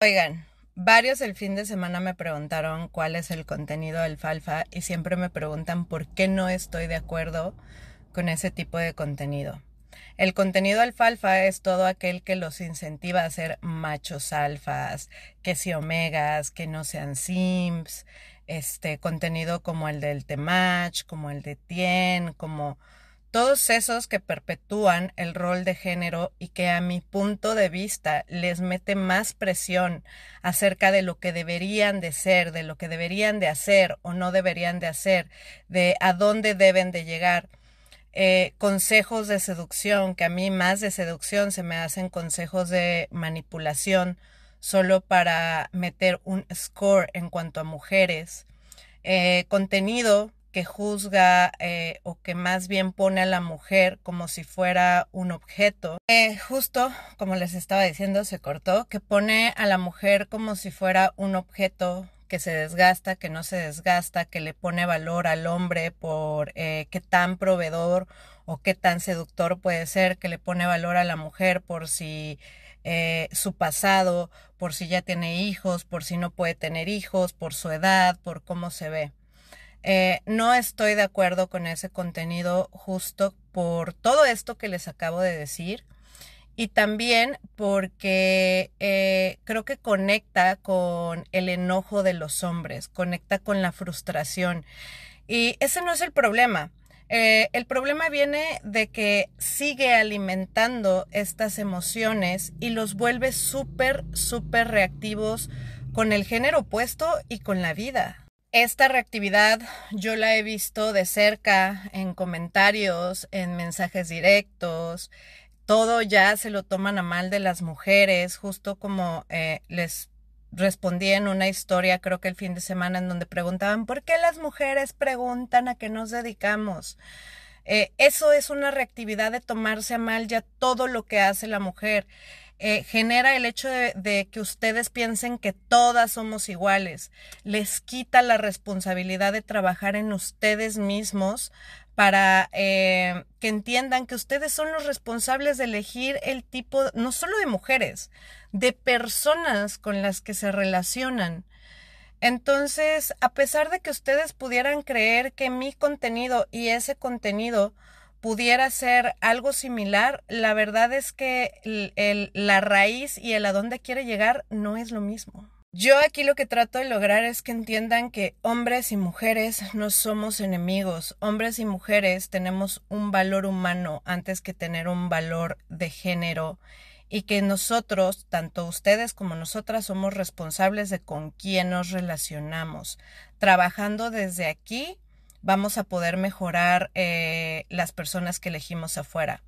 Oigan, varios el fin de semana me preguntaron cuál es el contenido alfalfa y siempre me preguntan por qué no estoy de acuerdo con ese tipo de contenido. El contenido alfalfa es todo aquel que los incentiva a ser machos alfas, que si omegas, que no sean sims, este contenido como el del Temach, como el de Tien, como todos esos que perpetúan el rol de género y que a mi punto de vista les mete más presión acerca de lo que deberían de ser, de lo que deberían de hacer o no deberían de hacer, de a dónde deben de llegar. Eh, consejos de seducción, que a mí más de seducción se me hacen consejos de manipulación solo para meter un score en cuanto a mujeres. Eh, contenido que juzga eh, o que más bien pone a la mujer como si fuera un objeto. Eh, justo, como les estaba diciendo, se cortó, que pone a la mujer como si fuera un objeto que se desgasta, que no se desgasta, que le pone valor al hombre por eh, qué tan proveedor o qué tan seductor puede ser, que le pone valor a la mujer por si su pasado, por si ya tiene hijos, por si no puede tener hijos, por su edad, por cómo se ve. Eh, no estoy de acuerdo con ese contenido justo por todo esto que les acabo de decir y también porque eh, creo que conecta con el enojo de los hombres, conecta con la frustración. Y ese no es el problema. Eh, el problema viene de que sigue alimentando estas emociones y los vuelve súper, súper reactivos con el género opuesto y con la vida. Esta reactividad yo la he visto de cerca en comentarios, en mensajes directos. Todo ya se lo toman a mal de las mujeres, justo como eh, les respondí en una historia, creo que el fin de semana, en donde preguntaban, ¿por qué las mujeres preguntan a qué nos dedicamos? Eh, eso es una reactividad de tomarse a mal ya todo lo que hace la mujer. Eh, genera el hecho de, que ustedes piensen que todas somos iguales. Les quita la responsabilidad de trabajar en ustedes mismos para eh, que entiendan que ustedes son los responsables de elegir el tipo, no solo de mujeres, de personas con las que se relacionan. Entonces, a pesar de que ustedes pudieran creer que mi contenido y ese contenido pudiera ser algo similar, la verdad es que la raíz y el a dónde quiere llegar no es lo mismo. Yo aquí lo que trato de lograr es que entiendan que hombres y mujeres no somos enemigos, hombres y mujeres tenemos un valor humano antes que tener un valor de género y que nosotros, tanto ustedes como nosotras, somos responsables de con quién nos relacionamos, trabajando desde aquí vamos a poder mejorar eh, las personas que elegimos afuera.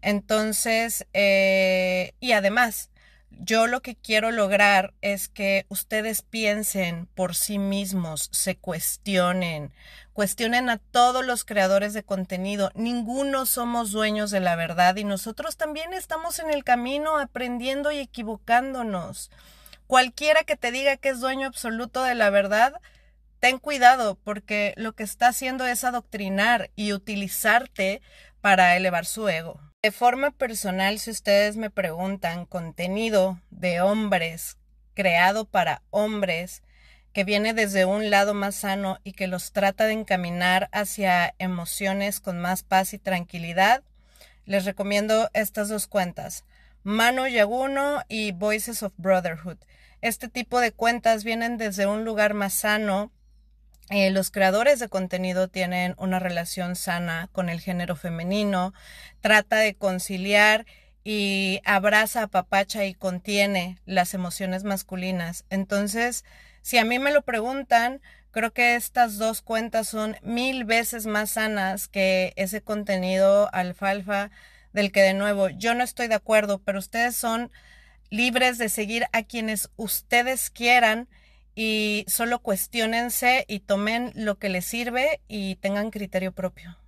Entonces, eh, y además, yo lo que quiero lograr es que ustedes piensen por sí mismos, se cuestionen, cuestionen a todos los creadores de contenido. Ninguno somos dueños de la verdad y nosotros también estamos en el camino aprendiendo y equivocándonos. Cualquiera que te diga que es dueño absoluto de la verdad, ten cuidado porque lo que está haciendo es adoctrinar y utilizarte para elevar su ego. De forma personal, si ustedes me preguntan contenido de hombres creado para hombres que viene desde un lado más sano y que los trata de encaminar hacia emociones con más paz y tranquilidad, les recomiendo estas dos cuentas, Mano Yaguno y Voices of Brotherhood. Este tipo de cuentas vienen desde un lugar más sano, eh, los creadores de contenido tienen una relación sana con el género femenino, trata de conciliar y abraza, a papacha y contiene las emociones masculinas. Entonces, si a mí me lo preguntan, creo que estas dos cuentas son mil veces más sanas que ese contenido alfalfa del que de nuevo yo no estoy de acuerdo, pero ustedes son libres de seguir a quienes ustedes quieran y solo cuestionense y tomen lo que les sirve y tengan criterio propio.